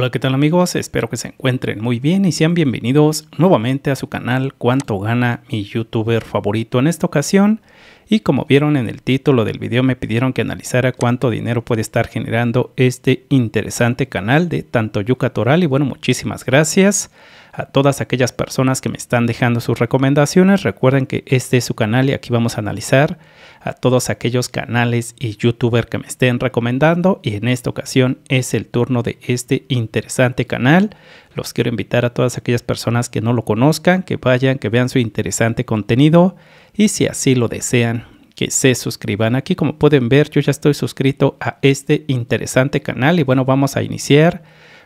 Hola, ¿qué tal amigos? Espero que se encuentren muy bien y sean bienvenidos nuevamente a su canal Cuánto gana mi youtuber favorito en esta ocasión. Y como vieron en el título del video me pidieron que analizara cuánto dinero puede estar generando este interesante canal de tanto yuca toral y bueno, muchísimas gracias a todas aquellas personas que me están dejando sus recomendaciones. Recuerden que este es su canal y aquí vamos a analizar a todos aquellos canales y youtubers que me estén recomendando y en esta ocasión es el turno de este interesante canal. Los quiero invitar a todas aquellas personas que no lo conozcan, que vayan, que vean su interesante contenido y si así lo desean, que se suscriban. Aquí como pueden ver yo ya estoy suscrito a este interesante canal y bueno vamos a iniciar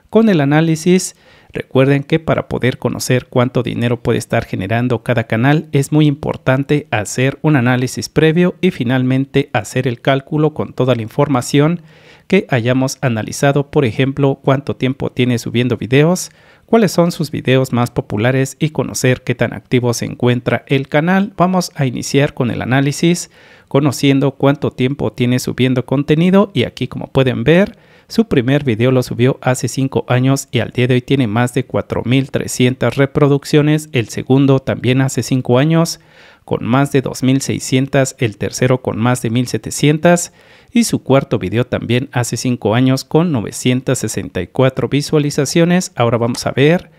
con el análisis Recuerden que para poder conocer cuánto dinero puede estar generando cada canal es muy importante hacer un análisis previo y finalmente hacer el cálculo con toda la información que hayamos analizado, por ejemplo, cuánto tiempo tiene subiendo videos, cuáles son sus videos más populares y conocer qué tan activo se encuentra el canal. Vamos a iniciar con el análisis conociendo cuánto tiempo tiene subiendo contenido y aquí como pueden ver, su primer video lo subió hace 5 años y al día de hoy tiene más de 4.300 reproducciones. El segundo también hace 5 años con más de 2.600, el tercero con más de 1.700 y su cuarto video también hace 5 años con 964 visualizaciones. Ahora vamos a ver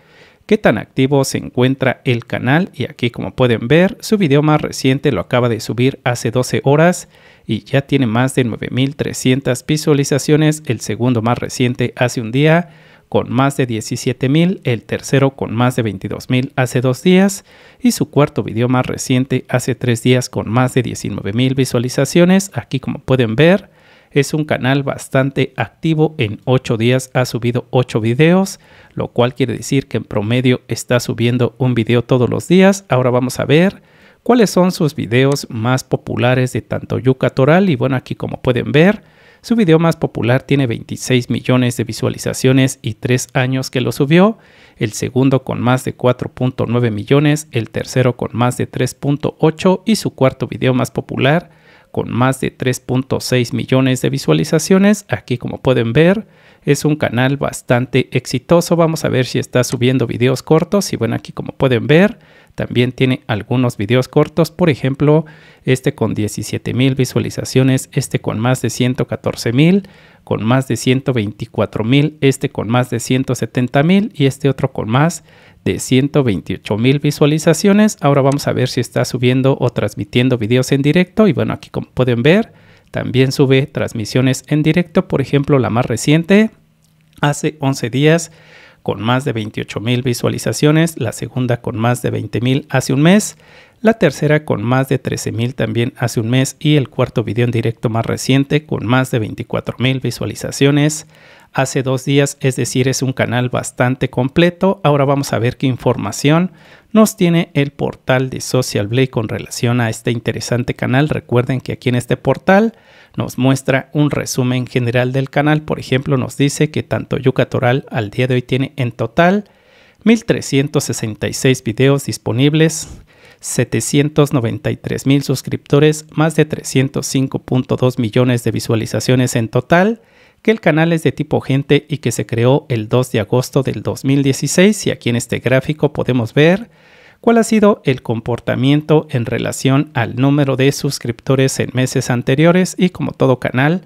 qué tan activo se encuentra el canal y aquí como pueden ver su video más reciente lo acaba de subir hace 12 horas y ya tiene más de 9300 visualizaciones, el segundo más reciente hace un día con más de 17.000, el tercero con más de 22.000 hace dos días y su cuarto video más reciente hace tres días con más de 19.000 visualizaciones. Aquí como pueden ver, es un canal bastante activo. En 8 días ha subido 8 videos, lo cual quiere decir que en promedio está subiendo un video todos los días. Ahora vamos a ver cuáles son sus videos más populares de tanto Yuca Toral. Y bueno, aquí como pueden ver, su video más popular tiene 26 millones de visualizaciones y 3 años que lo subió, el segundo con más de 4.9 millones, el tercero con más de 3.8 y su cuarto video más popular con más de 3.6 millones de visualizaciones. Aquí como pueden ver es un canal bastante exitoso. Vamos a ver si está subiendo videos cortos y bueno aquí como pueden ver también tiene algunos videos cortos, por ejemplo, este con 17.000 visualizaciones, este con más de 114.000, con más de 124.000, este con más de 170.000 y este otro con más de 128.000 visualizaciones. Ahora vamos a ver si está subiendo o transmitiendo videos en directo y bueno, aquí como pueden ver, también sube transmisiones en directo, por ejemplo, la más reciente hace 11 días con más de 28 mil visualizaciones, la segunda con más de 20 mil hace un mes, la tercera con más de 13 mil también hace un mes y el cuarto video en directo más reciente con más de 24 mil visualizaciones hace dos días, es decir, es un canal bastante completo. Ahora vamos a ver qué información nos tiene el portal de Social Blade con relación a este interesante canal. Recuerden que aquí en este portal nos muestra un resumen general del canal. Por ejemplo, nos dice que tanto Yucatoral al día de hoy tiene en total 1.366 videos disponibles, 793 mil suscriptores, más de 305.2 millones de visualizaciones en total, que el canal es de tipo gente y que se creó el 2 de agosto del 2016 y aquí en este gráfico podemos ver cuál ha sido el comportamiento en relación al número de suscriptores en meses anteriores y como todo canal,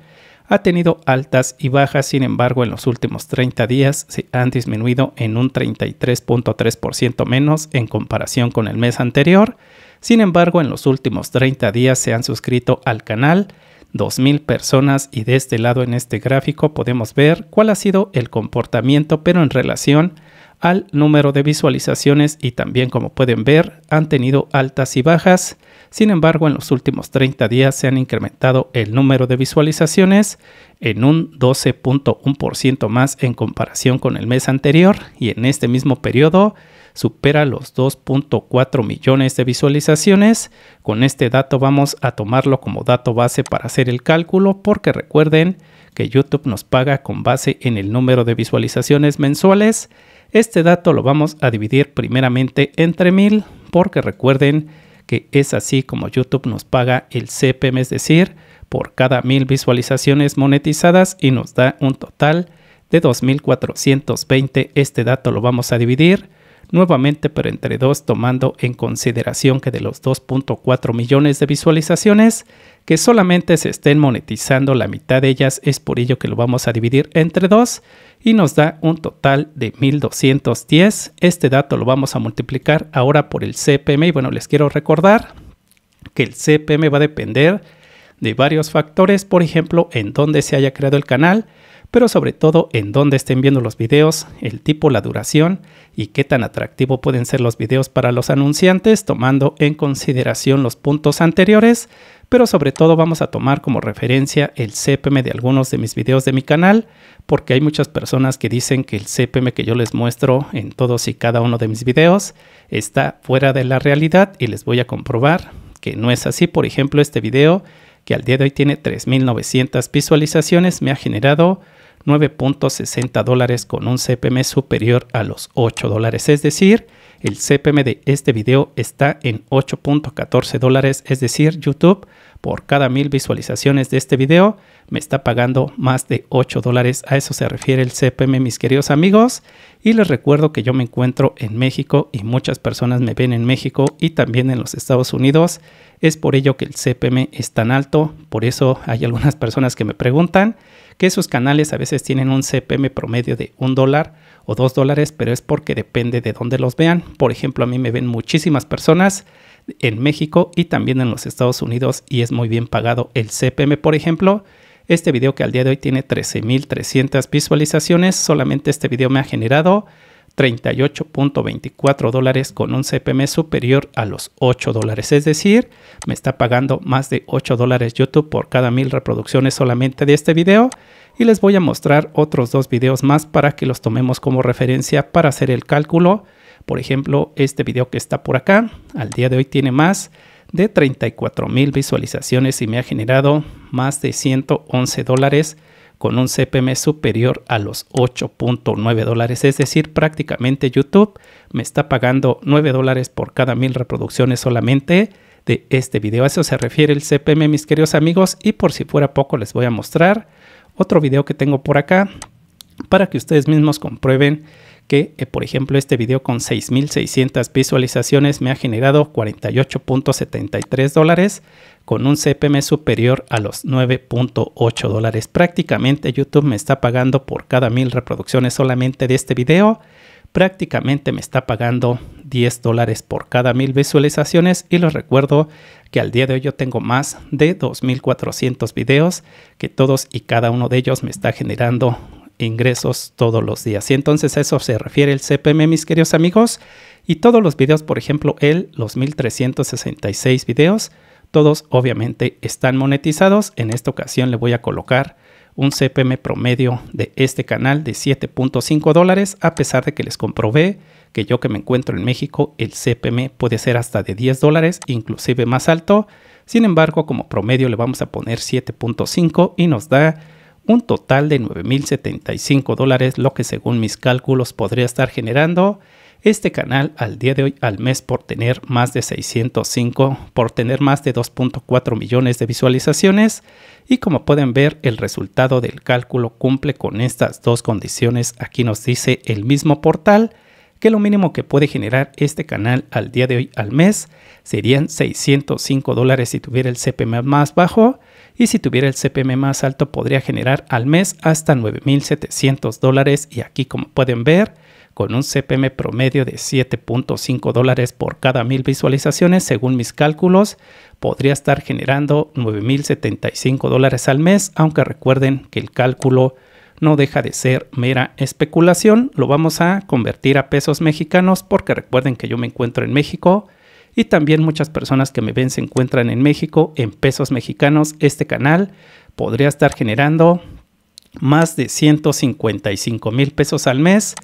ha tenido altas y bajas, sin embargo en los últimos 30 días se han disminuido en un 33.3% menos en comparación con el mes anterior. Sin embargo, en los últimos 30 días se han suscrito al canal 2.000 personas y de este lado en este gráfico podemos ver cuál ha sido el comportamiento pero en relación al número de visualizaciones y también como pueden ver han tenido altas y bajas. Sin embargo, en los últimos 30 días se han incrementado el número de visualizaciones en un 12.1% más en comparación con el mes anterior y en este mismo periodo supera los 2.4 millones de visualizaciones. Con este dato vamos a tomarlo como dato base para hacer el cálculo porque recuerden que YouTube nos paga con base en el número de visualizaciones mensuales este dato lo vamos a dividir primeramente entre mil porque recuerden que es así como YouTube nos paga el CPM, es decir, por cada mil visualizaciones monetizadas y nos da un total de 2420. Este dato lo vamos a dividir nuevamente pero entre dos tomando en consideración que de los 2.4 millones de visualizaciones que solamente se estén monetizando la mitad de ellas, es por ello que lo vamos a dividir entre dos y nos da un total de 1210. Este dato lo vamos a multiplicar ahora por el CPM y bueno, les quiero recordar que el CPM va a depender de varios factores, por ejemplo, en dónde se haya creado el canal, pero sobre todo en dónde estén viendo los videos, el tipo, la duración y qué tan atractivo pueden ser los videos para los anunciantes, tomando en consideración los puntos anteriores pero sobre todo vamos a tomar como referencia el CPM de algunos de mis videos de mi canal, porque hay muchas personas que dicen que el CPM que yo les muestro en todos y cada uno de mis videos está fuera de la realidad y les voy a comprobar que no es así. Por ejemplo, este video que al día de hoy tiene 3.900 visualizaciones me ha generado 9.60 dólares con un CPM superior a los 8 dólares. Es decir, el CPM de este video está en 8.14 dólares. Es decir, YouTube por cada mil visualizaciones de este video me está pagando más de 8 dólares. A eso se refiere el CPM, mis queridos amigos. Y les recuerdo que yo me encuentro en México y muchas personas me ven en México y también en los Estados Unidos. Es por ello que el CPM es tan alto. Por eso hay algunas personas que me preguntan que sus canales a veces tienen un CPM promedio de un dólar o dos dólares, pero es porque depende de dónde los vean. Por ejemplo, a mí me ven muchísimas personas en México y también en los Estados Unidos y es muy bien pagado el CPM, por ejemplo. Este video que al día de hoy tiene 13.300 visualizaciones, solamente este video me ha generado 38.24 dólares con un CPM superior a los 8 dólares. Es decir, me está pagando más de 8 dólares YouTube por cada mil reproducciones solamente de este video. Y les voy a mostrar otros dos videos más para que los tomemos como referencia para hacer el cálculo. Por ejemplo, este video que está por acá, al día de hoy tiene más de 34 mil visualizaciones y me ha generado más de 111 dólares con un CPM superior a los 8.9 dólares. Es decir, prácticamente YouTube me está pagando 9 dólares por cada mil reproducciones solamente de este video. A eso se refiere el CPM, mis queridos amigos. Y por si fuera poco, les voy a mostrar otro video que tengo por acá para que ustedes mismos comprueben que, eh, por ejemplo, este video con 6.600 visualizaciones me ha generado 48.73 dólares con un CPM superior a los 9.8 dólares. Prácticamente YouTube me está pagando por cada mil reproducciones solamente de este video. Prácticamente me está pagando 10 dólares por cada mil visualizaciones y les recuerdo que al día de hoy yo tengo más de 2.400 videos que todos y cada uno de ellos me está generando ingresos todos los días. Y entonces eso se refiere el CPM, mis queridos amigos. Y todos los videos, por ejemplo, el, los 1366 videos, todos obviamente están monetizados. En esta ocasión le voy a colocar un CPM promedio de este canal de 7.5 dólares, a pesar de que les comprobé que yo que me encuentro en México, el CPM puede ser hasta de 10 dólares, inclusive más alto. Sin embargo, como promedio le vamos a poner 7.5 y nos da un total de 9.075 dólares, lo que según mis cálculos podría estar generando este canal al día de hoy al mes por tener más de 605, por tener más de 2.4 millones de visualizaciones y como pueden ver el resultado del cálculo cumple con estas dos condiciones. Aquí nos dice el mismo portal que lo mínimo que puede generar este canal al día de hoy al mes serían 605 dólares si tuviera el CPM más bajo y si tuviera el CPM más alto podría generar al mes hasta 9.700 dólares y aquí como pueden ver, con un CPM promedio de 7.5 dólares por cada mil visualizaciones, según mis cálculos, podría estar generando 9.075 dólares al mes, aunque recuerden que el cálculo no deja de ser mera especulación, lo vamos a convertir a pesos mexicanos porque recuerden que yo me encuentro en México, y también muchas personas que me ven se encuentran en México en pesos mexicanos. Este canal podría estar generando más de 155 mil pesos al mes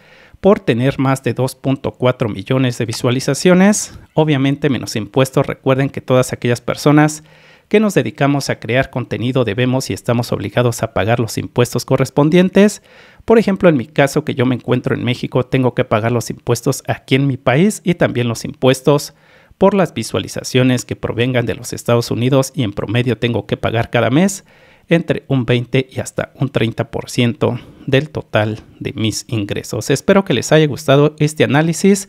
por tener más de 2.4 millones de visualizaciones. Obviamente menos impuestos. Recuerden que todas aquellas personas que nos dedicamos a crear contenido debemos y estamos obligados a pagar los impuestos correspondientes. Por ejemplo, en mi caso que yo me encuentro en México, tengo que pagar los impuestos aquí en mi país y también los impuestos por las visualizaciones que provengan de los Estados Unidos y en promedio tengo que pagar cada mes entre un 20 y hasta un 30% del total de mis ingresos. Espero que les haya gustado este análisis,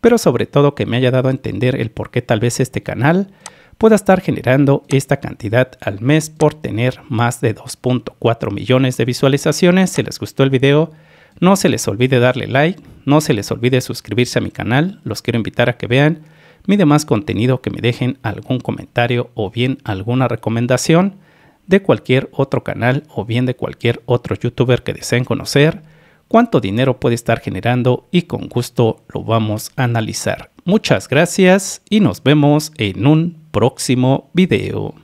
pero sobre todo que me haya dado a entender el por qué tal vez este canal pueda estar generando esta cantidad al mes por tener más de 2.4 millones de visualizaciones. Si les gustó el video, no se les olvide darle like, no se les olvide suscribirse a mi canal, los quiero invitar a que vean mi demás contenido que me dejen algún comentario o bien alguna recomendación de cualquier otro canal o bien de cualquier otro youtuber que deseen conocer, cuánto dinero puede estar generando y con gusto lo vamos a analizar. Muchas gracias y nos vemos en un próximo video.